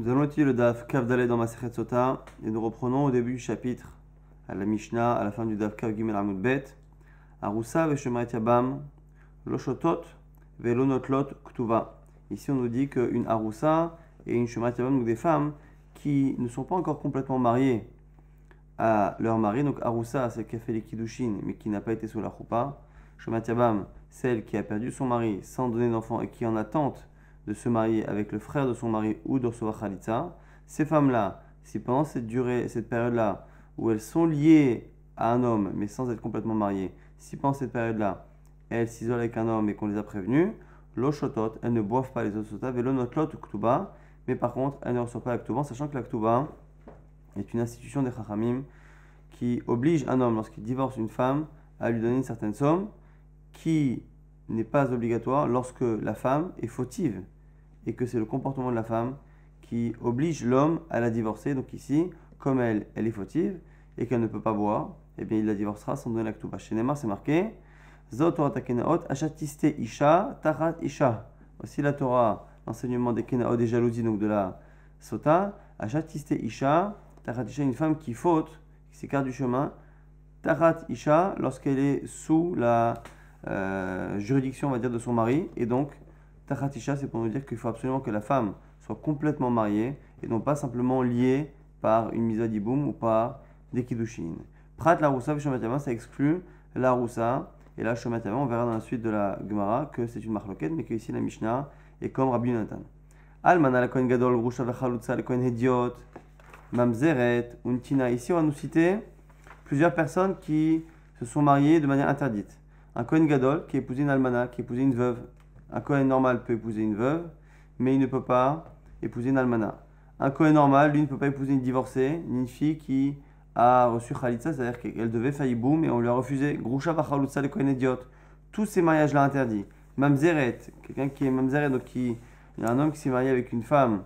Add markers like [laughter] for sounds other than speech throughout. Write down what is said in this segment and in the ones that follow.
Nous allons étudier le Daf DALE dans Maseret Sota et nous reprenons au début du chapitre, à la Mishnah, à la fin du Daf Kav Gimel Amud Bet, Arusa Yabam, Loshotot notlot Ktuva. Ici, on nous dit qu'une Arusa et une Shemayat Yabam, donc des femmes qui ne sont pas encore complètement mariées à leur mari, donc Arusa, celle qui a fait les Kiddushin mais qui n'a pas été sous la Choupa, Shemayat Yabam, celle qui a perdu son mari sans donner d'enfant et qui en attente de se marier avec le frère de son mari ou de recevoir Khalitsa, ces femmes-là, si pendant cette durée, cette période-là, où elles sont liées à un homme mais sans être complètement mariées, si pendant cette période-là, elles s'isolent avec un homme et qu'on les a prévenues, l'oshotot, elles ne boivent pas les eaux et l'onotlot ou ktuba, mais par contre, elles ne reçoivent pas la sachant que la est une institution des chachamim qui oblige un homme, lorsqu'il divorce une femme, à lui donner une certaine somme qui n'est pas obligatoire lorsque la femme est fautive et que c'est le comportement de la femme qui oblige l'homme à la divorcer. Donc ici, comme elle, elle est fautive et qu'elle ne peut pas boire, eh bien il la divorcera sans donner la ktouba. Chez Neymar, c'est marqué Zot Achatiste Isha, Tarat Isha. Aussi la Torah, l'enseignement des Kenaot, des jalousies, donc de la Sota, Achatiste Isha, Tarat Isha, une femme qui faute, qui s'écarte du chemin, Tarat Isha, lorsqu'elle est sous la euh, juridiction, on va dire, de son mari, et donc Tachatisha, c'est pour nous dire qu'il faut absolument que la femme soit complètement mariée et non pas simplement liée par une mise à ou par des kiddushin. Prat la roussa ça exclut la roussa et la shomatama. On verra dans la suite de la Gemara que c'est une marloquette, mais que ici la Mishnah est comme Rabbi Nathan. Almana la kohen gadol, roucha Chalutsa, la kohen hediot, mamzeret, untina. Ici, on va nous citer plusieurs personnes qui se sont mariées de manière interdite. Un kohen gadol qui a épousé une almana, qui a une veuve, un Cohen normal peut épouser une veuve, mais il ne peut pas épouser une almana. Un Cohen normal, lui, ne peut pas épouser une divorcée, ni une fille qui a reçu Khalitsa, c'est-à-dire qu'elle devait boum, et on lui a refusé. Groucha Bachalutsa, le kohen idiot. Tous ces mariages-là interdits. Mamzeret, quelqu'un qui est Mamzeret, donc qui, il y a un homme qui s'est marié avec une femme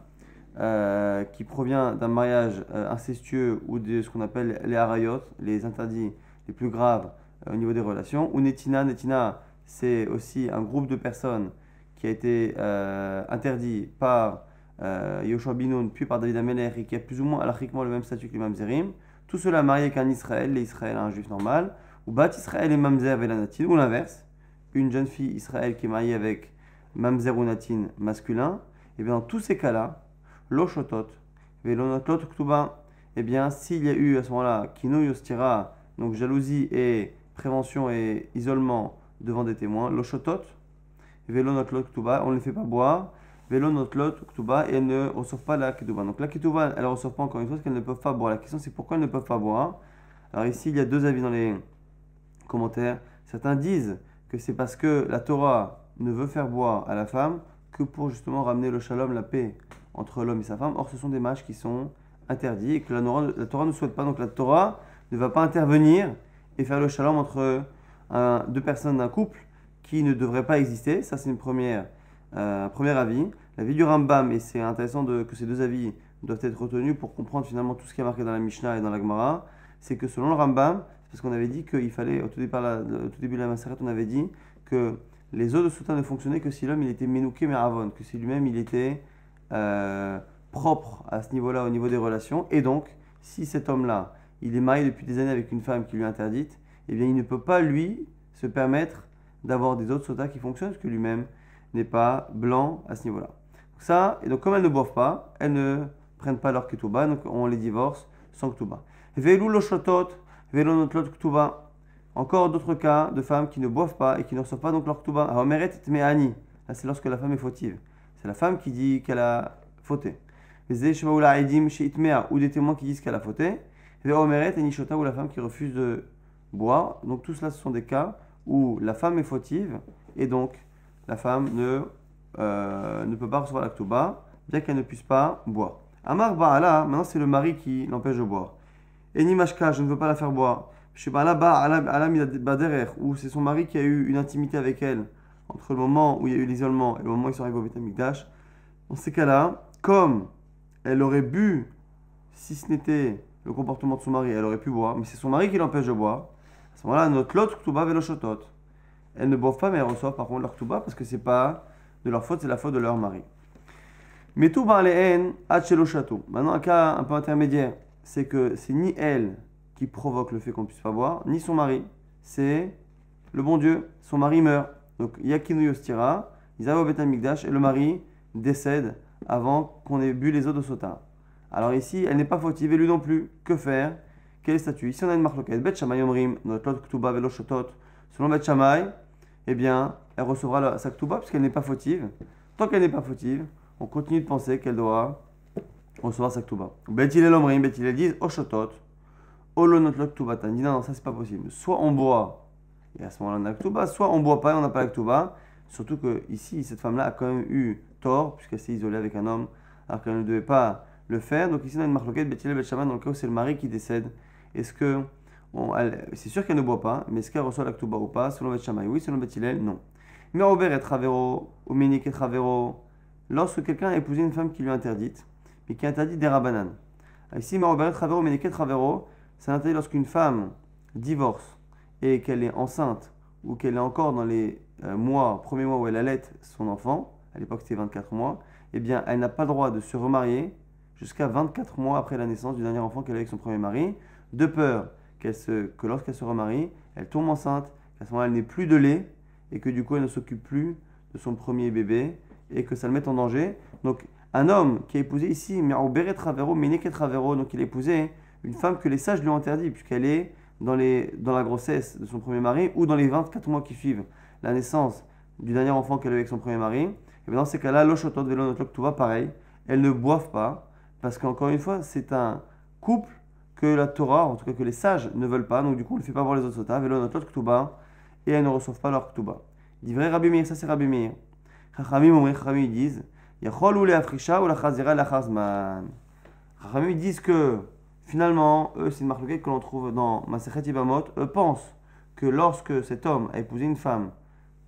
euh, qui provient d'un mariage euh, incestueux ou de ce qu'on appelle les harayot, les interdits les plus graves euh, au niveau des relations. Ou Netina, Netina, c'est aussi un groupe de personnes qui a été euh, interdit par euh, Yoshua puis par David Ameler, qui a plus ou moins alachiquement le même statut que les Mamzerim, tout cela marié avec un Israël, les Israël un juif normal, ou Bat Israël et Mamzer et la Natine, ou l'inverse, une jeune fille Israël qui est mariée avec Mamzer ou Natine masculin, et bien dans tous ces cas-là, l'Oshotot, et eh bien s'il y a eu à ce moment-là Kino Yostira, donc jalousie et prévention et isolement, devant des témoins, l'oshotot, velo notlot ktuba, on ne les fait pas boire, velo notlot ktuba, et elles ne reçoivent pas la k'tuba. Donc la k'tuba, elles ne reçoivent pas encore une fois parce qu'elles ne peuvent pas boire. La question c'est pourquoi elles ne peuvent pas boire. Alors ici, il y a deux avis dans les commentaires. Certains disent que c'est parce que la Torah ne veut faire boire à la femme que pour justement ramener le shalom, la paix entre l'homme et sa femme. Or, ce sont des matchs qui sont interdits et que la Torah ne souhaite pas. Donc la Torah ne va pas intervenir et faire le shalom entre de euh, deux personnes d'un couple qui ne devraient pas exister. Ça, c'est une première, euh, premier avis. L'avis du Rambam, et c'est intéressant que ces deux avis doivent être retenus pour comprendre finalement tout ce qui est marqué dans la Mishnah et dans la Gemara, c'est que selon le Rambam, c'est parce qu'on avait dit qu'il fallait, au tout, tout début de la Massarate, on avait dit que les eaux de soutien ne fonctionnaient que si l'homme il était menouké mais que si lui-même il était euh, propre à ce niveau-là, au niveau des relations. Et donc, si cet homme-là, il est marié depuis des années avec une femme qui lui est interdite, et eh bien il ne peut pas lui se permettre d'avoir des autres sotas qui fonctionnent parce que lui-même n'est pas blanc à ce niveau-là. Ça, et donc comme elles ne boivent pas, elles ne prennent pas leur ketouba, donc on les divorce sans ketouba. lo shotot, notlot ketouba. Encore d'autres cas de femmes qui ne boivent pas et qui ne reçoivent pas donc leur ketouba. Haomeret itmeani, Là, c'est lorsque la femme est fautive. C'est la femme qui dit qu'elle a fauté. Ou des témoins qui disent qu'elle a fauté. et ou la femme qui refuse de boire. Donc tout cela, ce sont des cas où la femme est fautive et donc la femme ne, euh, ne peut pas recevoir la bas bien qu'elle ne puisse pas boire. Amar Ba'ala, maintenant c'est le mari qui l'empêche de boire. Enimashka, je ne veux pas la faire boire. Je sais pas là-bas, Baderer, où c'est son mari qui a eu une intimité avec elle, entre le moment où il y a eu l'isolement et le moment où ils sont arrivés au Betamikdash. Dans ces cas-là, comme elle aurait bu, si ce n'était le comportement de son mari, elle aurait pu boire, mais c'est son mari qui l'empêche de boire, à ce moment-là, notre lot ktouba veloshotot. Elles ne boivent pas, mais elles reçoivent par contre leur ktouba parce que c'est pas de leur faute, c'est la faute de leur mari. Mais tout par les haines, château. Maintenant, un cas un peu intermédiaire, c'est que c'est ni elle qui provoque le fait qu'on puisse pas boire, ni son mari. C'est le bon Dieu. Son mari meurt. Donc, Yakinu Yostira, Isavo et le mari décède avant qu'on ait bu les eaux de Sota. Alors ici, elle n'est pas fautive et lui non plus. Que faire quel est le statut Ici, on a une marloquette. Bet Shamay Omrim, Notlot Ktuba Velo Shotot. Selon Bet Shamay, eh bien, elle recevra sa Ktuba puisqu'elle n'est pas fautive. Tant qu'elle n'est pas fautive, on continue de penser qu'elle doit recevoir sa Ktuba. Bet ilel Omrim, Bet Oh, disent Oshotot. Olo oh Notlot Ktuba dit Non, ça, c'est pas possible. Soit on boit, et à ce moment-là, on a la Ktuba. Soit on boit pas et on n'a pas la Ktuba. Surtout que ici, cette femme-là a quand même eu tort, puisqu'elle s'est isolée avec un homme, alors qu'elle ne devait pas le faire. Donc ici, on a une marloquette, Bethilel, Betchaman, dans le cas où c'est le mari qui décède est-ce que. c'est sûr qu'elle ne boit pas, mais est-ce qu'elle reçoit la ou pas Selon le Shammai, oui. Selon le Hillel, non. Mais Robert et Travero, et Travero, lorsque quelqu'un a épousé une femme qui lui est interdite, mais qui est interdite des rabananes. Ah, ici, Robert et Travero, Omenik et Travero, c'est interdit lorsqu'une femme divorce et qu'elle est enceinte ou qu'elle est encore dans les euh, mois, premiers mois où elle allait son enfant, à l'époque c'était 24 mois, eh bien elle n'a pas le droit de se remarier jusqu'à 24 mois après la naissance du dernier enfant qu'elle a avec son premier mari de peur que lorsqu'elle se remarie, elle tombe enceinte, qu'à ce moment-là, elle n'ait plus de lait, et que du coup, elle ne s'occupe plus de son premier bébé, et que ça le mette en danger. Donc, un homme qui a épousé ici, Merouberet Travero, Meneke Travero, donc il a épousé une femme que les sages lui ont interdit, puisqu'elle est dans, les, dans la grossesse de son premier mari, ou dans les 24 mois qui suivent la naissance du dernier enfant qu'elle a eu avec son premier mari. Et bien dans ces cas-là, l'oshotot, vélo, tout va pareil, elle ne boivent pas, parce qu'encore une fois, c'est un couple que la Torah, en tout cas que les sages ne veulent pas, donc du coup on ne fait pas voir les autres sotas, et notre et elles ne reçoivent pas leur ktouba. Dit vrai Rabbi Meir, ça c'est Rabbi Meir. Chachamim, Chachamim, ils disent, Yachol ou le Afrisha ou la Chazira la Chazman. Chachamim, ils disent que finalement, eux, c'est une marque que l'on trouve dans Masechet Ibamot, eux pensent que lorsque cet homme a épousé une femme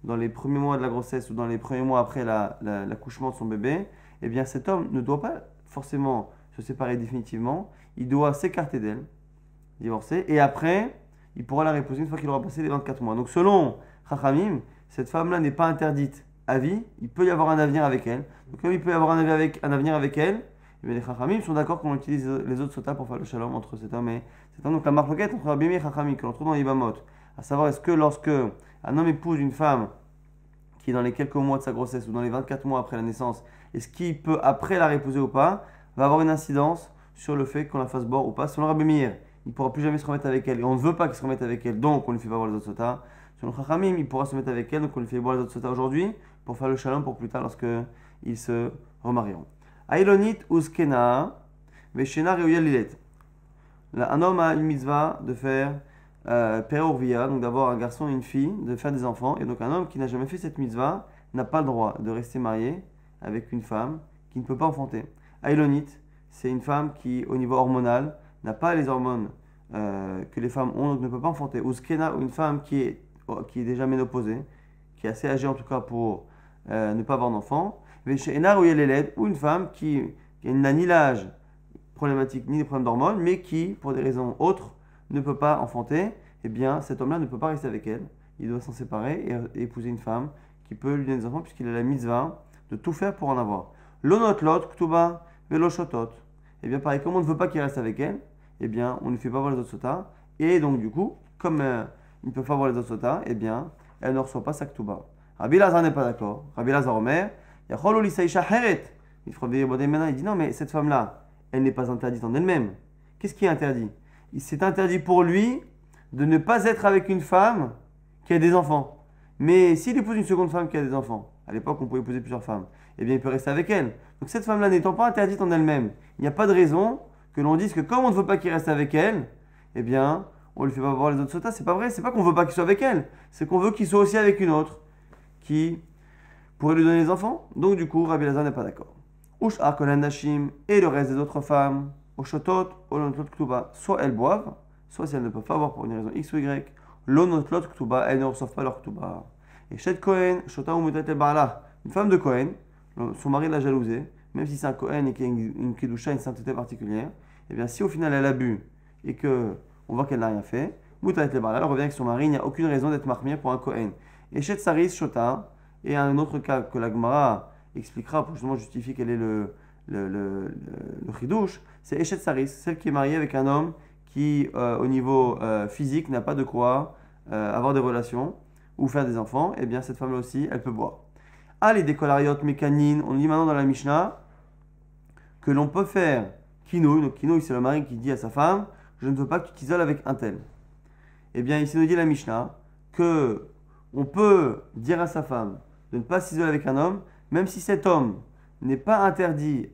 dans les premiers mois de la grossesse ou dans les premiers mois après l'accouchement de son bébé, eh bien cet homme ne doit pas forcément se séparer définitivement, il doit s'écarter d'elle, divorcer, et après, il pourra la réposer une fois qu'il aura passé les 24 mois. Donc selon Chachamim, cette femme-là n'est pas interdite à vie, il peut y avoir un avenir avec elle. Donc comme il peut y avoir un avenir avec, elle, et eh bien les Chachamim sont d'accord qu'on utilise les autres sotas pour faire le shalom entre cet homme et cet homme. Donc la marquette entre Rabbi et Chachamim, que l'on trouve dans à savoir est-ce que lorsque un homme épouse une femme qui est dans les quelques mois de sa grossesse ou dans les 24 mois après la naissance, est-ce qu'il peut après la réposer ou pas va avoir une incidence sur le fait qu'on la fasse boire ou pas. Selon Rabbi Meir, il ne pourra plus jamais se remettre avec elle. Et on ne veut pas qu'il se remette avec elle, donc on lui fait pas boire les autres sotas. Selon Chachamim, il pourra se mettre avec elle, donc on lui fait boire les autres sotas aujourd'hui pour faire le shalom pour plus tard lorsque ils se remarieront. Ailonit uskena veshena Un homme a une mitzvah de faire euh, donc d'avoir un garçon et une fille, de faire des enfants. Et donc un homme qui n'a jamais fait cette mitzvah n'a pas le droit de rester marié avec une femme qui ne peut pas enfanter. Aylonite, c'est une femme qui, au niveau hormonal, n'a pas les hormones euh, que les femmes ont, donc ne peut pas enfanter. Ou Skena, une femme oh, qui est, déjà ménopausée, qui est assez âgée en tout cas pour euh, ne pas avoir d'enfant. a ou lèvres, ou une femme qui, n'a ni l'âge problématique ni des problèmes d'hormones, mais qui, pour des raisons autres, ne peut pas enfanter, eh bien cet homme-là ne peut pas rester avec elle. Il doit s'en séparer et, euh, épouser une femme qui peut lui donner des enfants, puisqu'il a la mise 20 de tout faire pour en avoir. L'onotlot, lot, ktuba, et eh bien pareil, comme on ne veut pas qu'il reste avec elle, eh bien on ne fait pas voir les autres sotas. Et donc du coup, comme euh, il ne peut pas voir les autres sotas, eh bien elle ne reçoit pas sa ktouba. Rabbi Lazar n'est pas d'accord. Rabbi Lazar Omer, il dit non mais cette femme-là, elle n'est pas interdite en elle-même. Qu'est-ce qui est interdit C'est interdit pour lui de ne pas être avec une femme qui a des enfants. Mais s'il épouse une seconde femme qui a des enfants, à l'époque on pouvait épouser plusieurs femmes, et eh bien il peut rester avec elle. Donc cette femme-là n'étant pas interdite en elle-même, il n'y a pas de raison que l'on dise que comme on ne veut pas qu'il reste avec elle, eh bien on ne lui fait pas voir les autres sotas. C'est pas vrai, c'est pas qu'on veut pas qu'il soit avec elle, c'est qu'on veut qu'il soit aussi avec une autre qui pourrait lui donner les enfants. Donc du coup, Rabbi Lazar n'est pas d'accord. Ush Nashim et le reste des autres femmes, Oshotot, Olonotlot Ktuba, soit elles boivent, soit si elles ne peuvent pas boire pour une raison X ou Y, L'onotlot Ktuba, elles ne reçoivent pas leur Ktuba. Et Shet Kohen, Shota ou b'ala, Une femme de Kohen, euh, son mari l'a jalousé, même si c'est un Kohen et qu'il y a une, une une sainteté particulière, Eh bien si au final elle a bu et que on voit qu'elle n'a rien fait, Mouta et elle revient avec son mari, il n'y a aucune raison d'être marmier pour un Kohen. Et Shet Saris Shota, et un autre cas que la Gemara expliquera pour justement justifier quel est le, le, c'est Echet Saris, celle qui est mariée avec un homme qui, euh, au niveau euh, physique, n'a pas de quoi avoir des relations ou faire des enfants, et eh bien cette femme-là aussi, elle peut boire. Ah, les des mécanines, on dit maintenant dans la Mishnah que l'on peut faire Kinoï, Donc, Kinoï c'est le mari qui dit à sa femme Je ne veux pas que tu t'isoles avec un tel. Eh bien, ici nous dit la Mishnah que peut dire à sa femme de ne pas s'isoler avec un homme, même si cet homme n'est pas interdit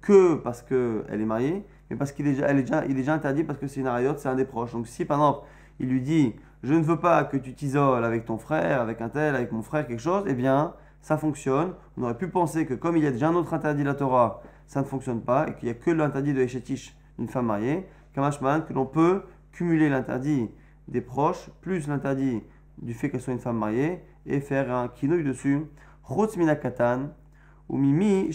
que parce qu'elle est mariée, mais parce qu'il est, déjà, est déjà interdit parce que c'est une ariote, c'est un des proches. Donc si par exemple il lui dit je ne veux pas que tu t'isoles avec ton frère, avec un tel, avec mon frère, quelque chose, eh bien ça fonctionne. On aurait pu penser que comme il y a déjà un autre interdit de la Torah, ça ne fonctionne pas et qu'il n'y a que l'interdit de Heshetish d'une femme mariée, Kamashman, que l'on peut cumuler l'interdit des proches plus l'interdit du fait qu'elle soit une femme mariée et faire un kinoï dessus. katan ou mimi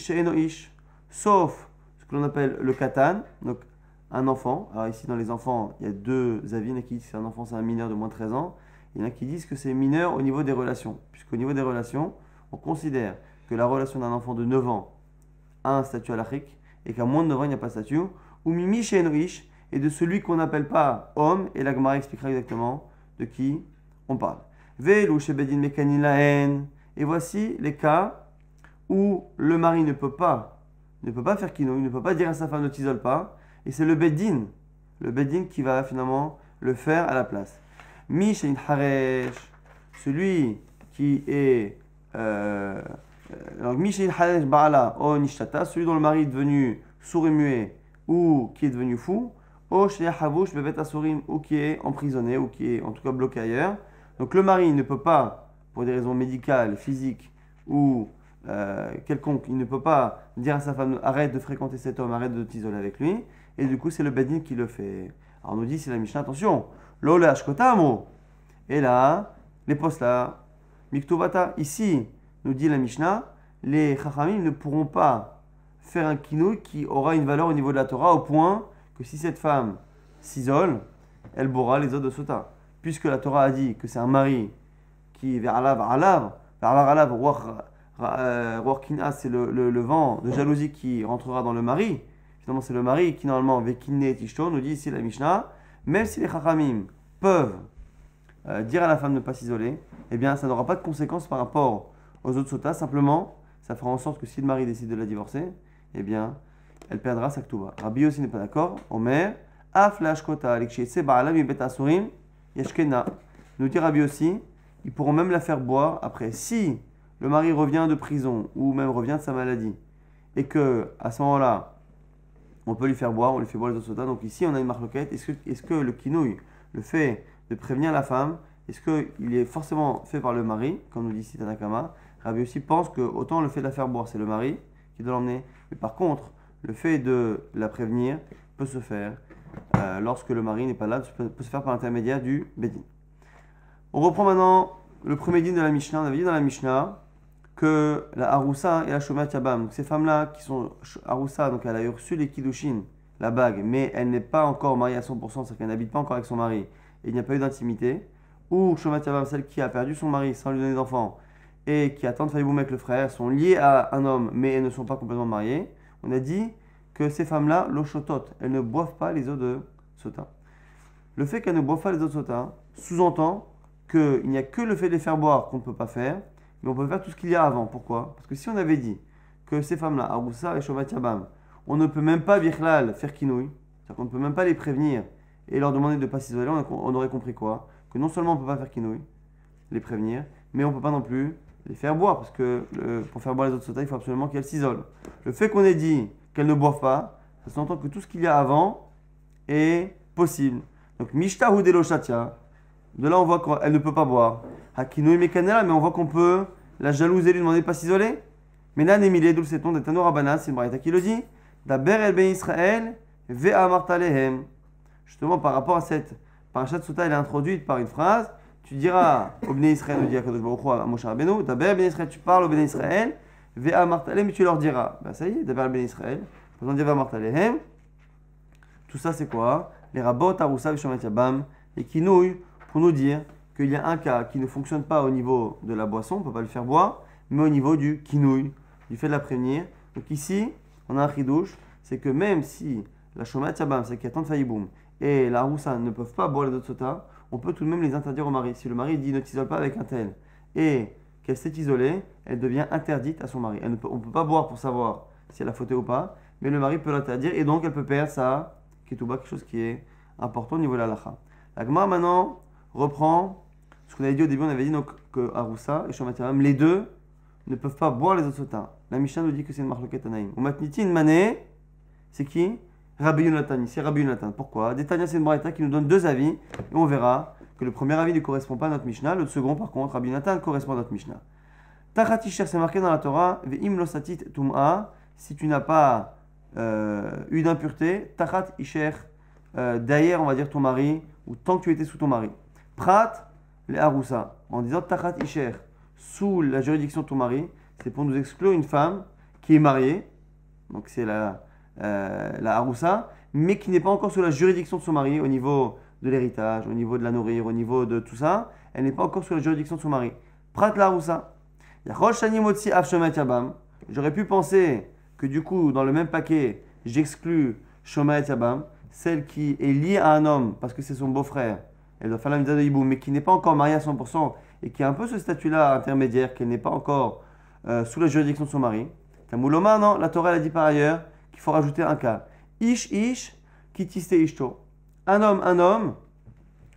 sauf ce que l'on appelle le katan, donc un enfant. Alors ici dans les enfants, il y a deux avis, il y en a qui disent que c'est un enfant, c'est un mineur de moins de 13 ans. Il y en a qui disent que c'est mineur au niveau des relations, puisqu'au niveau des relations, on considère que la relation d'un enfant de 9 ans a un statut l'Afrique et qu'à moins de 9 ans, il n'y a pas de statut, ou mimi chez riche et de celui qu'on n'appelle pas homme, et la expliquera exactement de qui on parle. Velu chez Bedin laen. et voici les cas où le mari ne peut pas, ne peut pas faire kino, il ne peut pas dire à sa femme ne t'isole pas, et c'est le Bedin, le Bedin qui va finalement le faire à la place. Mi Haresh, celui qui est euh, euh, donc, Michel Baala O oh, celui dont le mari est devenu sourd et muet ou qui est devenu fou, O oh, ou qui est emprisonné ou qui est en tout cas bloqué ailleurs. Donc, le mari ne peut pas, pour des raisons médicales, physiques ou euh, quelconques, il ne peut pas dire à sa femme arrête de fréquenter cet homme, arrête de t'isoler avec lui. Et du coup, c'est le Bedin qui le fait. Alors, on nous dit, c'est la Mishnah, attention, Lola Ashkotamo. Oh. Et là, les postes là, Miktuvata, ici, nous dit la Mishnah, les Chachamim ne pourront pas faire un kinou qui aura une valeur au niveau de la Torah, au point que si cette femme s'isole, elle boira les autres de Sota. Puisque la Torah a dit que c'est un mari qui vers Alav, Alav, Alav, euh, c'est le, le, le, vent de jalousie qui rentrera dans le mari. Finalement, c'est le mari qui, normalement, Vekine nous dit ici la Mishnah, même si les Chachamim peuvent euh, dire à la femme de ne pas s'isoler, eh bien, ça n'aura pas de conséquences par rapport aux autres sotas. Simplement, ça fera en sorte que si le mari décide de la divorcer, eh bien, elle perdra sa ktouba. Rabbi aussi n'est pas d'accord. Omer, beta kota yashkena. Nous dit Rabbi aussi, ils pourront même la faire boire après. Si le mari revient de prison ou même revient de sa maladie et que à ce moment-là, on peut lui faire boire, on lui fait boire les autres sotas. Donc ici, on a une marloquette. Est-ce que, le quinouille, le fait de prévenir la femme. Est-ce qu'il est forcément fait par le mari, comme nous dit Sitanakama Rabbi aussi pense que autant le fait de la faire boire, c'est le mari qui doit l'emmener. Mais par contre, le fait de la prévenir peut se faire euh, lorsque le mari n'est pas là, peut se faire par l'intermédiaire du bedin. On reprend maintenant le premier din de la Mishnah. On avait dit dans la Mishnah que la Haroussa et la Shomer Yabam, ces femmes-là qui sont Haroussa, donc elle a reçu les Kiddushin, la bague, mais elle n'est pas encore mariée à 100%, c'est-à-dire qu'elle n'habite pas encore avec son mari et il n'y a pas eu d'intimité, ou Shomat celle qui a perdu son mari sans lui donner d'enfant, et qui attend de boum avec le frère, sont liées à un homme, mais elles ne sont pas complètement mariées, on a dit que ces femmes-là, chotote, elles ne boivent pas les eaux de sota. Le fait qu'elles ne boivent pas les eaux de sota sous-entend qu'il n'y a que le fait de les faire boire qu'on ne peut pas faire, mais on peut faire tout ce qu'il y a avant. Pourquoi Parce que si on avait dit que ces femmes-là, Aroussa et Shomat Yabam, on ne peut même pas, Bichlal, faire quinouille cest qu'on ne peut même pas les prévenir et leur demander de ne pas s'isoler, on, aurait compris quoi Que non seulement on ne peut pas faire quinouille, les prévenir, mais on ne peut pas non plus les faire boire, parce que le, pour faire boire les autres sotas, il faut absolument qu'elles s'isolent. Le fait qu'on ait dit qu'elles ne boivent pas, ça s'entend que tout ce qu'il y a avant est possible. Donc, Mishtahu Deloshatia, de là on voit qu'elle ne peut pas boire. Hakinouille Mekanela, mais on voit qu'on peut la jalouser, lui demander de pas s'isoler. Mais là, Némilé, d'où le sait-on, d'Etano rabana c'est qui le dit. Daber el ben Israël, ve justement par rapport à cette parachat Sota, elle est introduite par une phrase. Tu diras au Béné Israël, nous dit Akadosh Baruch à Moshe Rabbeinu, d'abord Béné Israël, tu parles au Béné Israël, Vea Martalehem, tu leur diras. Ben ça y est, d'abord Béné Israël, dit Vea Martalem, Tout ça, c'est quoi Les rabots, Aroussa, Vishamat Yabam, et qui nouillent pour nous dire qu'il y a un cas qui ne fonctionne pas au niveau de la boisson, on ne peut pas le faire boire, mais au niveau du kinouille, du fait de la prévenir. Donc ici, on a un chidouche, c'est que même si la shomat yabam, c'est qu'il y a tant de failliboum, et la roussa ne peuvent pas boire les autres sotas, on peut tout de même les interdire au mari. Si le mari dit ne t'isole pas avec un tel et qu'elle s'est isolée, elle devient interdite à son mari. on ne peut pas boire pour savoir si elle a fauté ou pas, mais le mari peut l'interdire et donc elle peut perdre ça, qui est tout bas, quelque chose qui est important au niveau de la lacha. La gma maintenant reprend ce qu'on avait dit au début, on avait dit donc que roussa et Shomatiram, les deux ne peuvent pas boire les autres sotas. La Mishnah nous dit que c'est une marloquette Anaïm. Ou mané, c'est qui Rabbi Yonatan, ici Rabbi Yonatan. Pourquoi Détania, c'est une braïta qui nous donne deux avis, et on verra que le premier avis ne correspond pas à notre Mishnah, le second, par contre, Rabbi Yonatan correspond à notre Mishnah. Isher, c'est marqué dans la Torah, Ve'im losatit tum'a, si tu n'as pas euh, eu d'impureté, Tachat isher, euh, derrière, on va dire ton mari, ou tant que tu étais sous ton mari. Prat, le haroussa, en disant Tachat isher, sous la juridiction de ton mari, c'est pour nous exclure une femme qui est mariée, donc c'est la euh, la Haroussa, mais qui n'est pas encore sous la juridiction de son mari au niveau de l'héritage, au niveau de la nourrir, au niveau de tout ça, elle n'est pas encore sous la juridiction de son mari. Prat la Haroussa. J'aurais pu penser que du coup, dans le même paquet, j'exclus et Yabam, celle qui est liée à un homme parce que c'est son beau-frère, elle doit faire la mitzvah de mais qui n'est pas encore mariée à 100% et qui a un peu ce statut-là intermédiaire, qu'elle n'est pas encore euh, sous la juridiction de son mari. Tamouloma, non, la Torah l'a dit par ailleurs, qu'il faut rajouter un cas. Ish, ish, kitiste ishto. Un homme, un homme,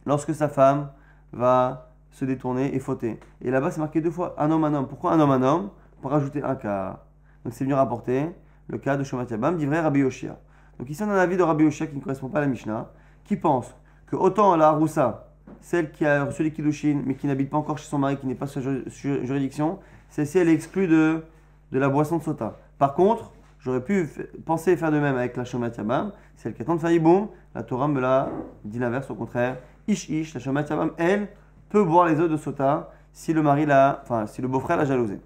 lorsque sa femme va se détourner et fauter. Et là-bas, c'est marqué deux fois un homme, un homme. Pourquoi un homme, un homme Pour rajouter un cas. Donc c'est venu rapporter le cas de Shomatiabam, d'ivrer vrai Rabbi Yoshia. Donc ici, on a un avis de Rabbi Yoshia qui ne correspond pas à la Mishnah, qui pense que autant la Roussa, celle qui a reçu les mais qui n'habite pas encore chez son mari, qui n'est pas sous sa juridiction, celle-ci, elle est exclue de, de la boisson de Sota. Par contre, J'aurais pu penser faire de même avec la Shomat Yabam. Celle qui attend de faire la Torah me l'a dit l'inverse, au contraire. Ish Ish, la Shomat elle, peut boire les œufs de Sota si le mari l'a, enfin, si le beau-frère l'a jalousé.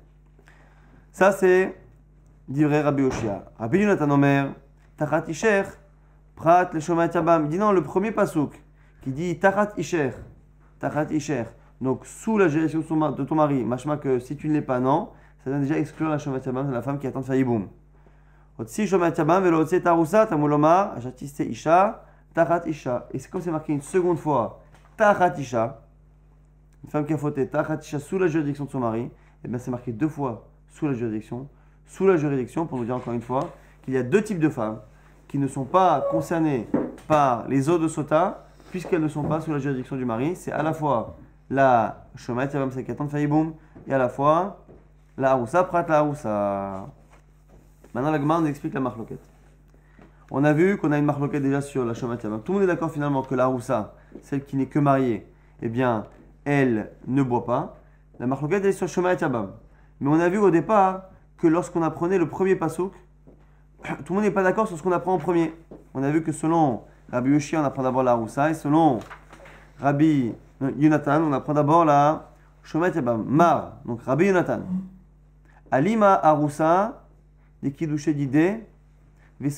Ça, c'est d'ivrer Rabbi Oshia. Rabbi Yonatan Omer, Tachat Isher, Prat le Shomat Yabam. Dit non, le premier pasouk qui dit Tachat Isher, Tachat Isher. Donc, sous la gestion de ton mari, machma que si tu ne l'es pas, non, ça vient déjà exclure la Shomat de la femme qui attend de faire et c'est comme c'est marqué une seconde fois, Tarat Isha, une femme qui a fauté, Tarat Isha sous la juridiction de son mari, et eh bien c'est marqué deux fois sous la juridiction, sous la juridiction, pour nous dire encore une fois qu'il y a deux types de femmes qui ne sont pas concernées par les eaux de Sota, puisqu'elles ne sont pas sous la juridiction du mari. C'est à la fois la Shomet attend de Faïboum, et à la fois la Aroussa Prat la Aroussa. Maintenant, on explique la marloquette. On a vu qu'on a une marloquette déjà sur la à Tout le monde est d'accord finalement que la Roussa, celle qui n'est que mariée, eh bien, elle ne boit pas. La marloquette, elle est sur Shomayat Mais on a vu au départ que lorsqu'on apprenait le premier pasouk, [coughs] tout le monde n'est pas d'accord sur ce qu'on apprend en premier. On a vu que selon Rabbi Yoshi, on apprend d'abord la Roussa, et selon Rabbi Yonatan, on apprend d'abord la Shomayat Yabam, Mar, donc Rabbi Yonatan. Alima Aroussa, des Kiddushé d'idées, Lui,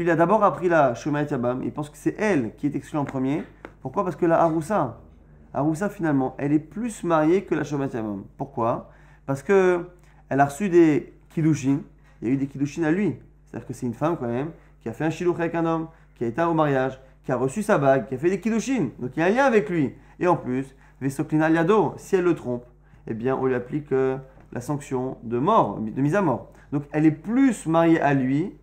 il a d'abord appris la Shema et Il pense que c'est elle qui est exclue en premier. Pourquoi Parce que la Haroussa, Haroussa finalement, elle est plus mariée que la Shema Pourquoi Parce que elle a reçu des kidouchines. Il y a eu des kidouchines à lui. C'est-à-dire que c'est une femme quand même qui a fait un chilouch avec un homme, qui a été au mariage, qui a reçu sa bague, qui a fait des kidouchines. Donc il y a un lien avec lui. Et en plus, Vesoklin si elle le trompe, eh bien on lui applique euh, la sanction de mort, de mise à mort. Donc elle est plus mariée à lui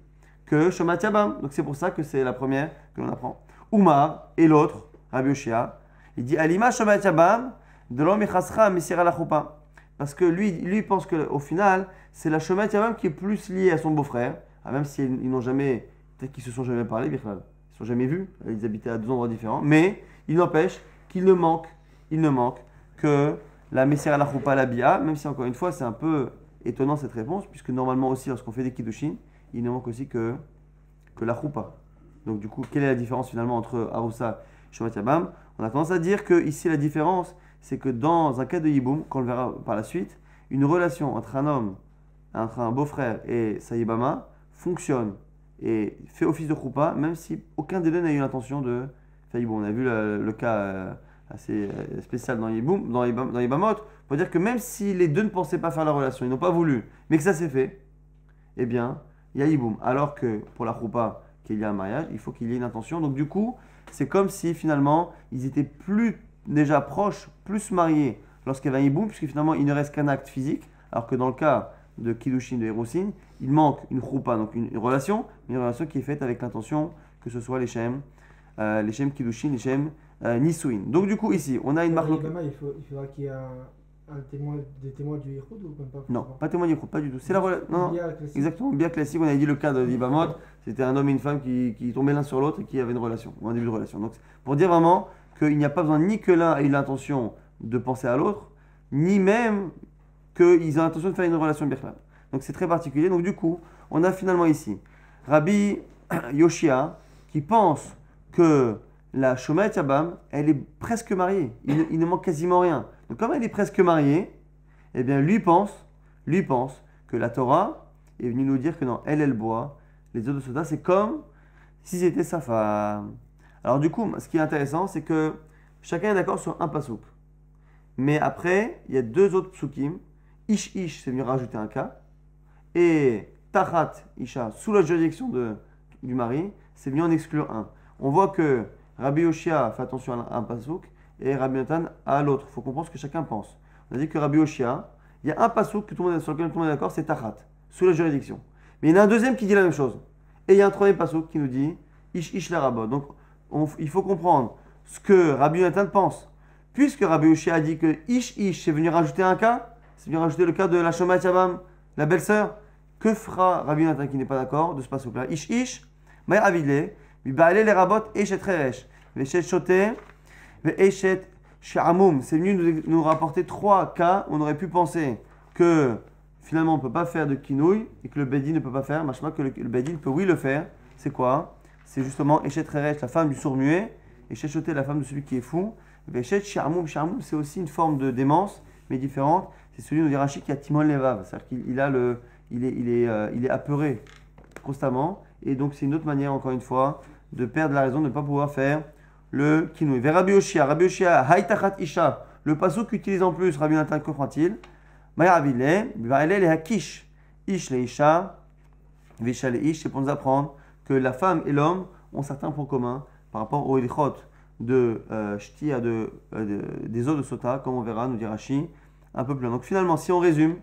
que Shomat Yabam. Donc c'est pour ça que c'est la première que l'on apprend. Omar et l'autre, Rabbi Oshia, il dit Alima Shomat Yabam de l'homme Messira la Parce que lui, lui pense qu'au final, c'est la Shomat qui est plus liée à son beau-frère, hein, même s'ils ils n'ont jamais, peut-être qu'ils se sont jamais parlé, ils se sont jamais vus, ils habitaient à deux endroits différents, mais il n'empêche qu'il ne manque, il ne manque que la Messira la Choupa, la Bia, même si encore une fois, c'est un peu étonnant cette réponse, puisque normalement aussi, lorsqu'on fait des kiddushin, il ne manque aussi que, que la choupa. Donc du coup, quelle est la différence finalement entre Arusa et Shomat On a tendance à dire que ici la différence, c'est que dans un cas de Yiboum, qu'on le verra par la suite, une relation entre un homme, entre un beau-frère et sa fonctionne et fait office de choupa, même si aucun des deux n'a eu l'intention de faire Yiboum. On a vu le cas euh, assez euh, spécial dans les, dans les, dans pour dire que même si les deux ne pensaient pas faire la relation, ils n'ont pas voulu, mais que ça s'est fait, eh bien, il y a Iboum. Alors que pour la choupa, qu'il y a un mariage, il faut qu'il y ait une intention. Donc du coup, c'est comme si finalement, ils étaient plus déjà proches, plus mariés lorsqu'il y avait un puisque finalement, il ne reste qu'un acte physique, alors que dans le cas de Kidushin, de Hiroshin, il manque une choupa, donc une, relation, relation, une relation qui est faite avec l'intention que ce soit les Shem, euh, les Shem Kidushin, les Shem euh, Nisuin. Donc du coup ici, on a une marque euh, Il, faudra qu'il y ait un, témoin, des témoins du ou pas Non, pas témoin du coup pas du tout. C'est la non, Exactement, bien classique. On a dit le cas de l'Ibamot, c'était un homme et une femme qui, qui tombaient l'un sur l'autre et qui avaient une relation, ou un début de relation. Donc pour dire vraiment qu'il n'y a pas besoin ni que l'un ait l'intention de penser à l'autre, ni même qu'ils ont l'intention de faire une relation bien Donc c'est très particulier. Donc du coup, on a finalement ici Rabbi [coughs] Yoshia qui pense que la Shoma et Yabam, elle est presque mariée. Il, ne manque quasiment rien. Donc comme elle est presque mariée, eh bien lui pense, lui pense que la Torah est venue nous dire que dans elle, elle boit les autres de soda, c'est comme si c'était sa femme. Alors du coup, ce qui est intéressant, c'est que chacun est d'accord sur un pasouk. Mais après, il y a deux autres psukim. Ish Ish, c'est venu rajouter un cas. Et Tahat Isha, sous la juridiction de, du mari, c'est venu en exclure un. On voit que Rabbi Yoshia fait attention à un pasouk et Rabbi Nathan à l'autre. Il faut comprendre ce que chacun pense. On a dit que Rabbi Yoshia, il y a un pasouk que tout le monde, sur lequel tout le monde est d'accord, c'est Tachat, sous la juridiction. Mais il y en a un deuxième qui dit la même chose. Et il y a un troisième pasouk qui nous dit Ish Ish la Donc il faut comprendre ce que Rabbi Nathan pense. Puisque Rabbi Yoshia a dit que Ish Ish, c'est venu rajouter un cas, c'est venu rajouter le cas de la Shomat la belle-sœur. Que fera Rabbi Nathan qui n'est pas d'accord de ce pasouk-là Ish Ish, mais Avidle, les C'est venu nous rapporter trois cas où on aurait pu penser que finalement on ne peut pas faire de quinouille et que le Bedi ne peut pas faire. Machma que le, Bedi peut oui le faire. C'est quoi C'est justement Echet la femme du sourd-muet, Echet la femme de celui qui est fou. Echet Shamoum, c'est aussi une forme de démence, mais différente. C'est celui de Rashi qui a Timon Levav, c'est-à-dire qu'il il est, euh, est apeuré constamment. Et donc c'est une autre manière, encore une fois, de perdre la raison, de ne pas pouvoir faire le kinoui. Vers Rabbi Oshia, Rabbi Oshia, Haïtachat Isha, le passo qu'utilise en plus Rabbi Nathan, que t il le Hakish, Ish le Isha, Visha le Ish, c'est pour nous apprendre que la femme et l'homme ont certains points communs par rapport au Elichot de euh, euh, de, des eaux de Sota, comme on verra, nous dira un peu plus loin. Donc finalement, si on résume,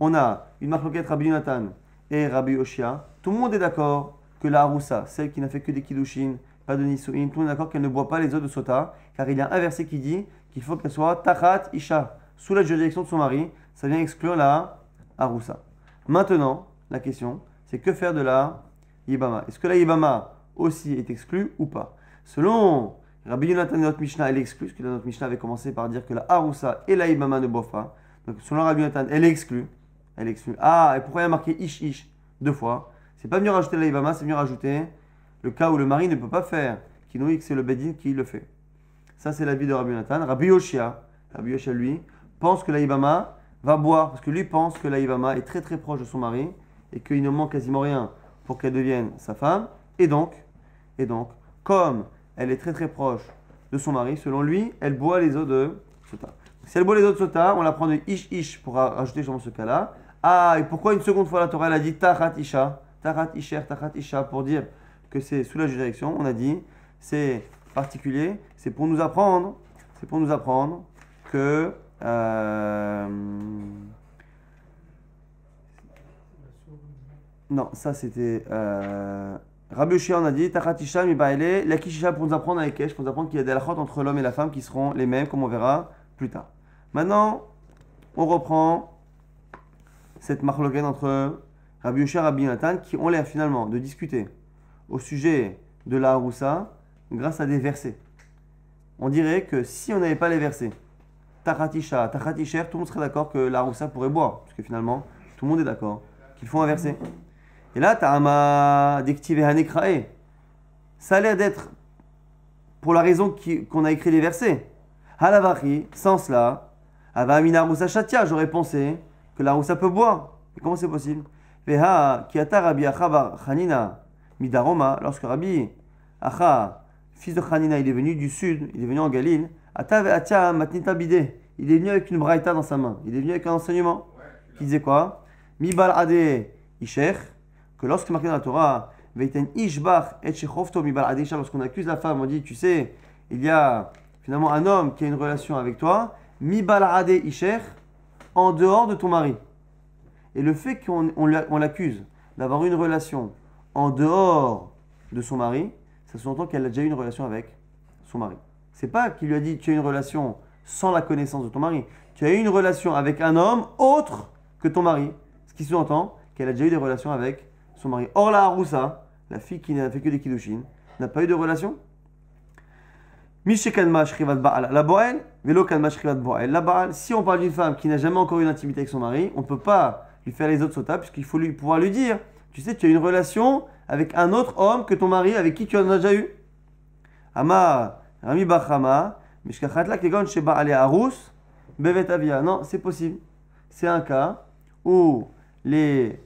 on a une marque Rabbi Nathan et Rabbi Oshia, tout le monde est d'accord que la Haroussa, celle qui n'a fait que des Kiddushin, pas de Nisuin, tout est d'accord qu'elle ne boit pas les eaux de Sota, car il y a un verset qui dit qu'il faut qu'elle soit Tachat Isha, sous la juridiction de son mari. Ça vient exclure la Haroussa. Maintenant, la question, c'est que faire de la Yibama Est-ce que la Yibama aussi est exclue ou pas Selon Rabbi Yonatan et notre Mishnah, elle est exclue, parce que notre Mishnah avait commencé par dire que la Haroussa et la Yibama ne boivent pas. Donc selon Rabbi Yonatan, elle est exclue. Elle est exclue. Ah, et pourquoi il y a marqué Ish Ish deux fois c'est pas venu rajouter la c'est venu rajouter le cas où le mari ne peut pas faire. que c'est le Bedin qui le fait. Ça, c'est l'avis de Rabbi Nathan. Rabbi Yoshia, lui, pense que la va boire, parce que lui pense que la est très très proche de son mari et qu'il ne manque quasiment rien pour qu'elle devienne sa femme. Et donc, et donc, comme elle est très très proche de son mari, selon lui, elle boit les eaux de Sota. Si elle boit les eaux de Sota, on la prend de Ish Ish pour rajouter dans ce cas-là. Ah, et pourquoi une seconde fois la Torah, elle a dit Tahat Isha Isher, Isha, pour dire que c'est sous la juridiction, on a dit, c'est particulier, c'est pour nous apprendre, c'est pour nous apprendre que. Euh, non, ça c'était. Euh, on a dit, Tarat Isha, la kishisha pour nous apprendre avec Kesh, pour nous apprendre qu'il y a des hot entre l'homme et la femme qui seront les mêmes, comme on verra plus tard. Maintenant, on reprend cette marloquette entre qui ont l'air finalement de discuter au sujet de la roussa grâce à des versets. On dirait que si on n'avait pas les versets, Tachatisha, Tachatisher, tout le monde serait d'accord que la Haroussa pourrait boire, parce que finalement, tout le monde est d'accord qu'il faut un verset. Et là, Ta'ama ça a l'air d'être pour la raison qu'on a écrit les versets. Halavari, sans cela, Avamina Roussa Chatia, j'aurais pensé que la Roussa peut boire. comment c'est possible Veha, Kiata Rabbi Achabar Chanina Midaroma, lorsque Rabbi Acha, fils de Chanina il est venu du sud, il est venu en Galil, Atav Atia Matnita Bide, il est venu avec une braïta dans sa main, il est venu avec un enseignement. qui disait quoi Mibal Ade Isher, que lorsque marqué dans la Torah, Veiten Ishbach et Shechovto Mibal Ade Isher, lorsqu'on accuse la femme, on dit, tu sais, il y a finalement un homme qui a une relation avec toi, Mibal Ade Isher, en dehors de ton mari. Et le fait qu'on l'accuse d'avoir une relation en dehors de son mari, ça sous-entend qu'elle a déjà eu une relation avec son mari. C'est pas qu'il lui a dit tu as une relation sans la connaissance de ton mari. Tu as eu une relation avec un homme autre que ton mari. Ce qui sous-entend qu'elle a déjà eu des relations avec son mari. Or la Haroussa, la fille qui n'a fait que des kiddushin, n'a pas eu de relation. La La Baal, si on parle d'une femme qui n'a jamais encore eu d'intimité avec son mari, on ne peut pas lui faire les autres sotas, puisqu'il faut lui, pouvoir lui dire Tu sais, tu as une relation avec un autre homme que ton mari, avec qui tu en as déjà eu. Ama, Rami Bachama, Mishkachatla Kegon Sheba Ale Arus, Non, c'est possible. C'est un cas où les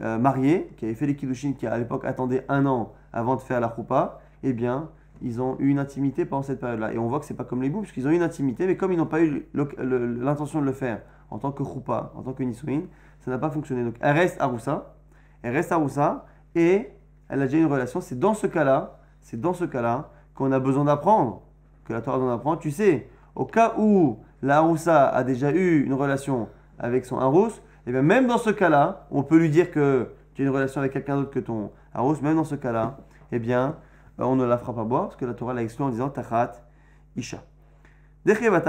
euh, mariés, qui avaient fait les Kiddushin, qui à l'époque attendaient un an avant de faire la choupa, eh bien, ils ont eu une intimité pendant cette période-là. Et on voit que ce n'est pas comme les bouts, puisqu'ils ont eu une intimité, mais comme ils n'ont pas eu l'intention de le faire en tant que choupa, en tant que nisouin, ça n'a pas fonctionné. Donc elle reste Aroussa, elle reste Aroussa et elle a déjà une relation. C'est dans ce cas-là, c'est dans ce cas-là qu'on a besoin d'apprendre, que la Torah doit apprendre. Tu sais, au cas où la roussa a déjà eu une relation avec son Arous, et eh bien même dans ce cas-là, on peut lui dire que tu as une relation avec quelqu'un d'autre que ton Arous, même dans ce cas-là, eh bien, euh, on ne la fera pas boire, parce que la Torah l'a exclu en disant Tachat Isha. Maintenant,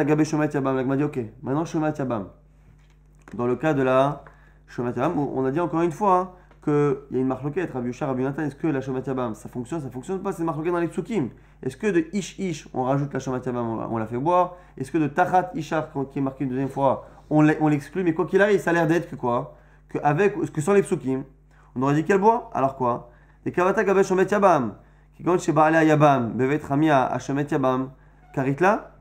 Shomat Yabam, dans le cas de la on a dit encore une fois hein, que qu'il y a une marloquette, Rabbi Rabbi Nathan, est-ce que la Shomatabam, ça fonctionne, ça fonctionne pas, c'est marloquette dans les tsukim. Est-ce que de Ish Ish, on rajoute la Shomatabam, on, on, la fait boire Est-ce que de Tachat Ishar, qui est marqué une deuxième fois, on l'exclut Mais quoi qu'il arrive, ça a l'air d'être que quoi que, avec, que sans les psukim, on aurait dit qu'elle boit Alors quoi Les Kavata qui Shomet Yabam, Kigon à Yabam, Bevet Ramia à Yabam, Karitla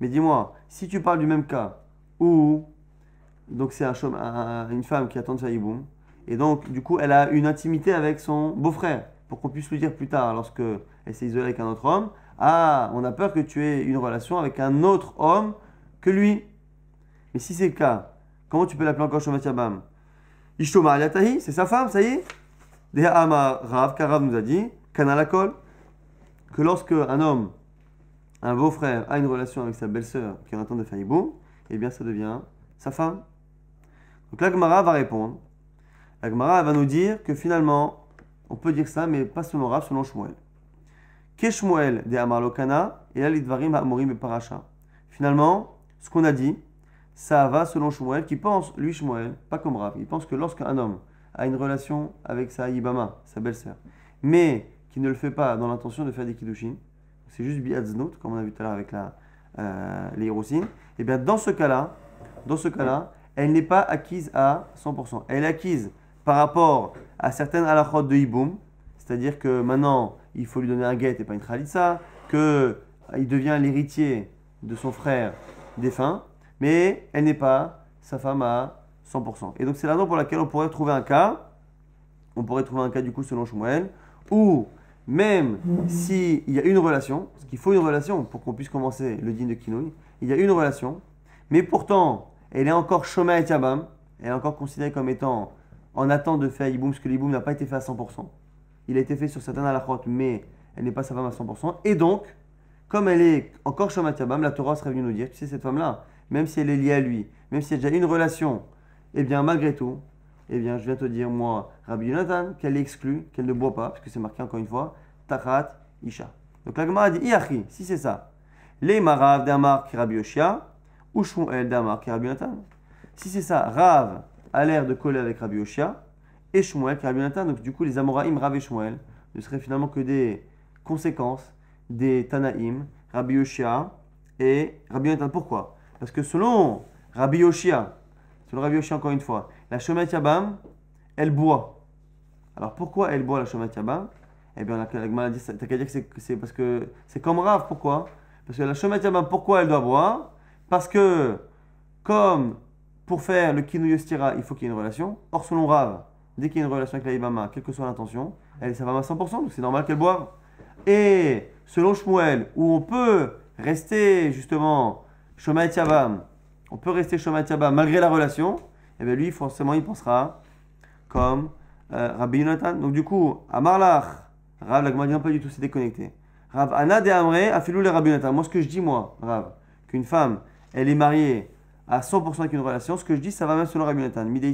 Mais dis-moi, si tu parles du même cas où donc c'est une femme qui attend de iboum Et donc, du coup, elle a une intimité avec son beau-frère, pour qu'on puisse lui dire plus tard, lorsque elle s'est isolée avec un autre homme, ah, on a peur que tu aies une relation avec un autre homme que lui. Mais si c'est le cas, comment tu peux l'appeler encore Shomat Yabam Yatahi, c'est sa femme, ça y est Dehama Rav, Karav nous a dit, Kanalakol, que lorsque un homme, un beau-frère, a une relation avec sa belle-sœur qui attend en de faire eh bien ça devient sa femme. Donc la Gemara va répondre. La Gemara va nous dire que finalement, on peut dire ça, mais pas selon Rav, selon Shmuel. Keshmuel de Lokana et Alidvarim Amorim et Paracha. Finalement, ce qu'on a dit, ça va selon Shmuel, qui pense, lui Shmuel, pas comme Rav, il pense que lorsqu'un homme a une relation avec sa ibama, sa belle-sœur, mais qui ne le fait pas dans l'intention de faire des Kiddushin, c'est juste Biadznut, comme on a vu tout à l'heure avec la, euh, les et eh bien dans ce cas-là, dans ce cas-là, elle n'est pas acquise à 100%. Elle est acquise par rapport à certaines halachot de Iboum, c'est-à-dire que maintenant, il faut lui donner un guet et pas une que euh, il devient l'héritier de son frère défunt, mais elle n'est pas sa femme à 100%. Et donc c'est la raison pour laquelle on pourrait trouver un cas, on pourrait trouver un cas du coup selon Shmuel, où même s'il y a une relation, parce qu'il faut une relation pour qu'on puisse commencer le digne de Kinoï, il y a une relation, mais pourtant elle est encore Shoma et elle est encore considérée comme étant en attente de faire Iboum, parce que l'Iboum n'a pas été fait à 100%. Il a été fait sur la croix, mais elle n'est pas sa femme à 100%. Et donc, comme elle est encore Shoma et la Torah serait venue nous dire, tu sais, cette femme-là, même si elle est liée à lui, même si elle a déjà une relation, et eh bien, malgré tout, eh bien, je viens te dire, moi, Rabbi Jonathan, qu'elle est exclue, qu'elle ne boit pas, parce que c'est marqué encore une fois, Tachat Isha. Donc la Gemara dit, Iachi, si c'est ça. Les Marav d'Amar Rabbi Yoshia, Shmuel Damar qui Rabbi Si c'est ça, Rav a l'air de coller avec Rabbi Oshia, et Shmuel qui Donc du coup, les Amoraïm, Rav et Shmuel ne seraient finalement que des conséquences des Tanaïm, Rabbi Oshia et Rabbi Yonatan. Pourquoi Parce que selon Rabbi Oshia, selon Rabbi Oshia encore une fois, la Shemet Yabam, elle boit. Alors pourquoi elle boit la Shemet Yabam Eh bien, la maladie, t'as qu'à dire que c'est parce que c'est comme Rav. Pourquoi Parce que la Shemet Yabam, pourquoi elle doit boire parce que, comme pour faire le kinuyostira, il faut qu'il y ait une relation. Or, selon Rav, dès qu'il y a une relation avec la Ibama, quelle que soit l'intention, elle est à 100%, donc c'est normal qu'elle boive. Et selon Shmuel, où on peut rester justement Shoma et on peut rester Shoma et malgré la relation, et eh bien lui, forcément, il pensera comme euh, Rabbi Yonatan. Donc, du coup, Amarlach, Rav, la pas du tout, c'est déconnecté. Rav Anna de Amre, Afilou le Rabbi Yonatan. Moi, ce que je dis, moi, Rav, qu'une femme elle est mariée à 100% avec une relation, ce que je dis, ça va même selon Rabbi Nathan. les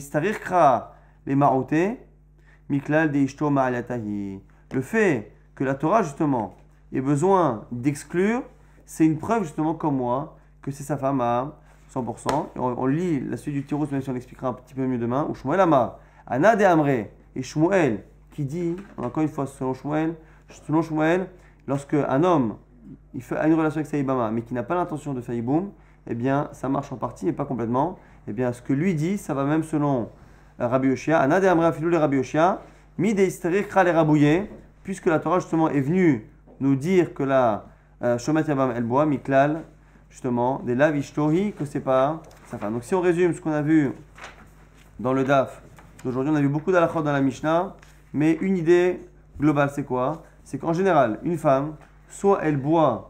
Le fait que la Torah, justement, ait besoin d'exclure, c'est une preuve, justement, comme moi, que c'est sa femme à 100%. on, lit la suite du Tirous, même si on l'expliquera un petit peu mieux demain. Ou Ama, Anna de Amre, et Shmuel, qui dit, encore une fois, selon Shmuel, lorsque un homme il fait, a une relation avec Saïbama, mais qui n'a pas l'intention de faire eh bien, ça marche en partie mais pas complètement. Eh bien, ce que lui dit, ça va même selon euh, Rabbi Yoshia. Anad et Rabbi Yoshia, les puisque la Torah justement est venue nous dire que la euh, Shomet Yabam El Boa, Miklal, justement, des Lavishtohi, que c'est pas sa femme. Donc, si on résume ce qu'on a vu dans le DAF d'aujourd'hui, on a vu beaucoup d'alakhot dans la Mishnah, mais une idée globale, c'est quoi C'est qu'en général, une femme, soit elle boit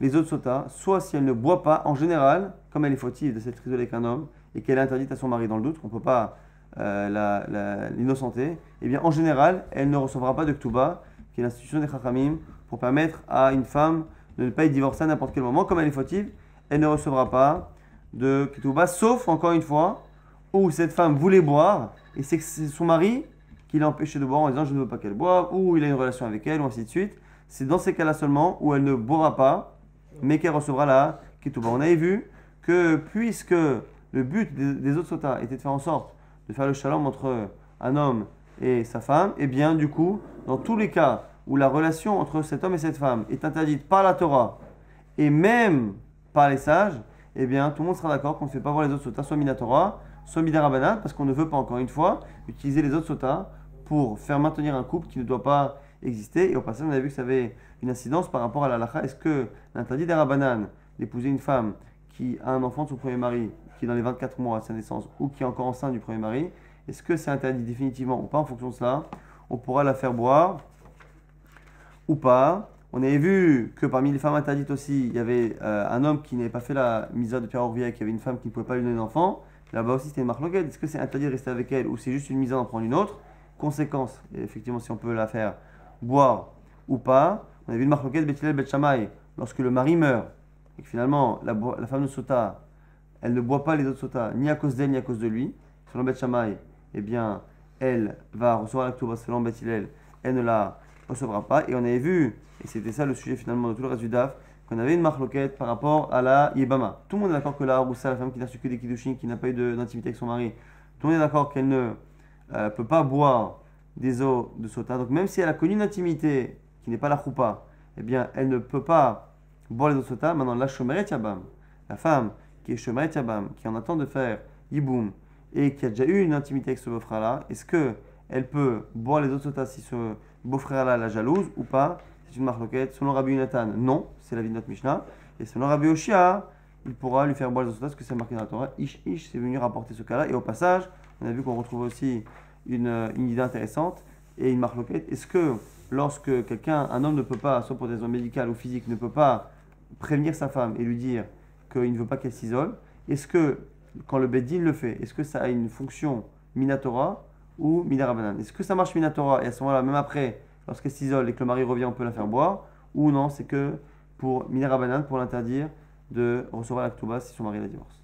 les autres sotas, soit si elle ne boit pas, en général, comme elle est fautive de s'être isolée avec un homme et qu'elle est interdite à son mari dans le doute, qu'on ne peut pas euh, l'innocenter, eh bien en général, elle ne recevra pas de ktouba, qui est l'institution des Chachamim, pour permettre à une femme de ne pas être divorcée à n'importe quel moment, comme elle est fautive, elle ne recevra pas de ktouba, sauf encore une fois où cette femme voulait boire et c'est son mari qui l'a empêchée de boire en disant je ne veux pas qu'elle boive, ou il a une relation avec elle, ou ainsi de suite. C'est dans ces cas-là seulement où elle ne boira pas, mais qu'elle recevra la Ketouba. On avait vu que puisque le but des autres sotas était de faire en sorte de faire le shalom entre un homme et sa femme, et eh bien du coup, dans tous les cas où la relation entre cet homme et cette femme est interdite par la Torah et même par les sages, et eh bien tout le monde sera d'accord qu'on ne fait pas voir les autres sota soit Torah soit parce qu'on ne veut pas encore une fois utiliser les autres sotas pour faire maintenir un couple qui ne doit pas existait. Et au passage, on avait vu que ça avait une incidence par rapport à l'alakha, Est-ce que l'interdit des d'épouser une femme qui a un enfant de son premier mari, qui est dans les 24 mois à sa naissance, ou qui est encore enceinte du premier mari, est-ce que c'est interdit définitivement ou pas en fonction de cela On pourra la faire boire ou pas. On avait vu que parmi les femmes interdites aussi, il y avait euh, un homme qui n'avait pas fait la misa de Pierre Orvier, qui avait une femme qui ne pouvait pas lui donner d'enfant. Là-bas aussi, c'était Marc Est-ce que c'est interdit de rester avec elle ou c'est juste une misa en prendre une autre Conséquence, effectivement, si on peut la faire boire ou pas. On a vu le marloquet Bethilel Betchamay, lorsque le mari meurt, et que finalement la, femme de Sota, elle ne boit pas les autres Sota, ni à cause d'elle, ni à cause de lui, selon Betchamay, eh bien, elle va recevoir la selon Bethilel, elle ne la recevra pas. Et on avait vu, et c'était ça le sujet finalement de tout le reste du DAF, qu'on avait une marloquette par rapport à la Yébama, Tout le monde est d'accord que la Roussa, la femme qui n'a su que des Kiddushin, qui n'a pas eu d'intimité avec son mari, tout le monde est d'accord qu'elle ne euh, peut pas boire des eaux de sota. Donc même si elle a connu une intimité qui n'est pas la choupa, eh bien elle ne peut pas boire les eaux de sota. Maintenant la shomeret yabam, la femme qui est shomeret yabam, qui en attend de faire yiboum et qui a déjà eu une intimité avec ce beau-frère là, est-ce que elle peut boire les eaux de sota si ce beau-frère là la jalouse ou pas C'est une loquette. Selon Rabbi Yonatan, non, c'est la vie de notre Mishnah. Et selon Rabbi Oshia, il pourra lui faire boire les eaux de sota, parce que c'est marqué dans la Torah. Ish Ish, c'est venu rapporter ce cas-là. Et au passage, on a vu qu'on retrouve aussi une, idée intéressante et une locale. Est-ce que lorsque quelqu'un, un homme ne peut pas, soit pour des raisons médicales ou physiques, ne peut pas prévenir sa femme et lui dire qu'il ne veut pas qu'elle s'isole, est-ce que quand le deal le fait, est-ce que ça a une fonction Minatora ou banane Est-ce que ça marche Minatora et à ce moment-là, même après, lorsqu'elle s'isole et que le mari revient, on peut la faire boire Ou non, c'est que pour banane, pour l'interdire de recevoir la si son mari la divorce